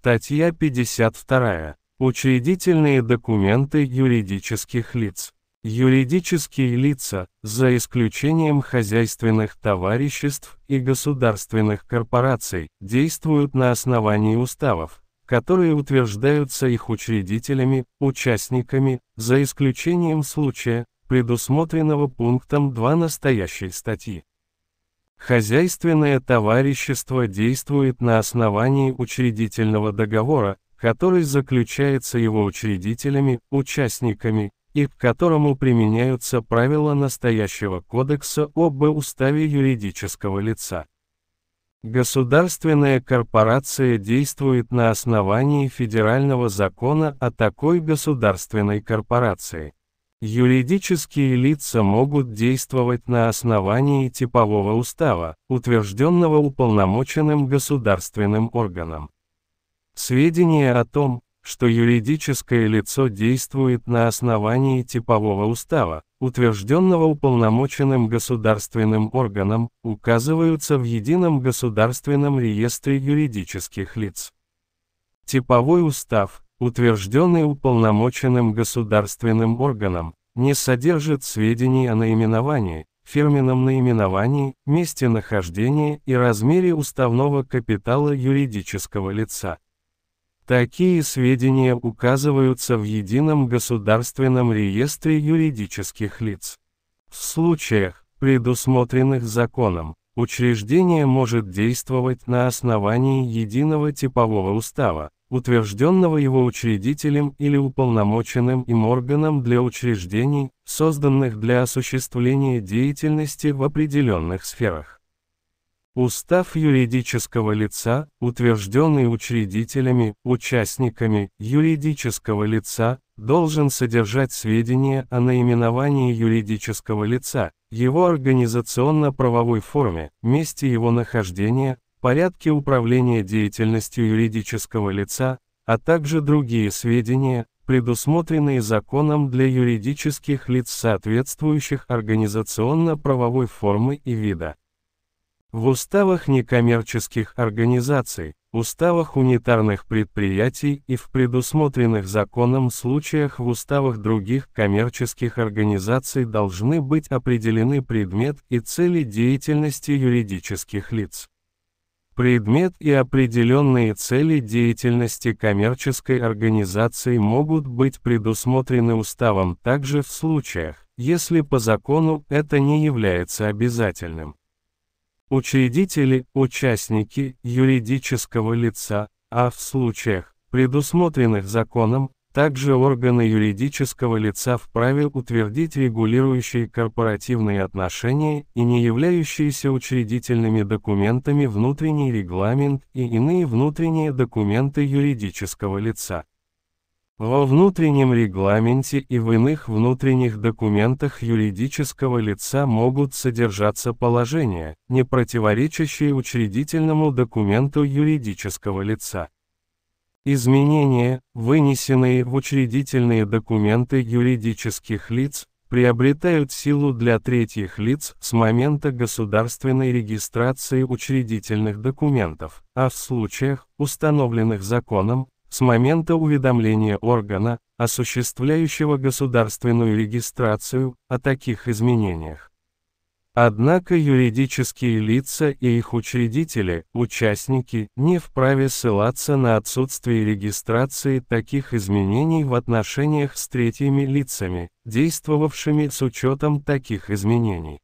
Статья 52. Учредительные документы юридических лиц. Юридические лица, за исключением хозяйственных товариществ и государственных корпораций, действуют на основании уставов, которые утверждаются их учредителями, участниками, за исключением случая, предусмотренного пунктом 2 настоящей статьи. Хозяйственное товарищество действует на основании учредительного договора, который заключается его учредителями, участниками, и к которому применяются правила настоящего кодекса об уставе юридического лица. Государственная корпорация действует на основании федерального закона о такой государственной корпорации. Юридические лица могут действовать на основании типового устава, утвержденного уполномоченным государственным органом. Сведения о том, что юридическое лицо действует на основании типового устава, утвержденного уполномоченным государственным органом, указываются в Едином государственном реестре юридических лиц. Типовой устав – утвержденный уполномоченным государственным органом, не содержит сведений о наименовании, фирменном наименовании, месте нахождения и размере уставного капитала юридического лица. Такие сведения указываются в Едином государственном реестре юридических лиц. В случаях, предусмотренных законом, учреждение может действовать на основании единого типового устава, утвержденного его учредителем или уполномоченным им органом для учреждений, созданных для осуществления деятельности в определенных сферах. Устав юридического лица, утвержденный учредителями, участниками юридического лица, должен содержать сведения о наименовании юридического лица, его организационно-правовой форме, месте его нахождения, порядки управления деятельностью юридического лица, а также другие сведения, предусмотренные законом для юридических лиц соответствующих организационно-правовой формы и вида. В уставах некоммерческих организаций, уставах унитарных предприятий и в предусмотренных законом случаях в уставах других коммерческих организаций должны быть определены предмет и цели деятельности юридических лиц. Предмет и определенные цели деятельности коммерческой организации могут быть предусмотрены уставом также в случаях, если по закону это не является обязательным. Учредители, участники юридического лица, а в случаях, предусмотренных законом, также органы юридического лица вправе утвердить регулирующие корпоративные отношения и не являющиеся учредительными документами внутренний регламент и иные внутренние документы юридического лица. Во внутреннем регламенте и в иных внутренних документах юридического лица могут содержаться положения, не противоречащие учредительному документу юридического лица. Изменения, вынесенные в учредительные документы юридических лиц, приобретают силу для третьих лиц с момента государственной регистрации учредительных документов, а в случаях, установленных законом, с момента уведомления органа, осуществляющего государственную регистрацию, о таких изменениях. Однако юридические лица и их учредители, участники, не вправе ссылаться на отсутствие регистрации таких изменений в отношениях с третьими лицами, действовавшими с учетом таких изменений.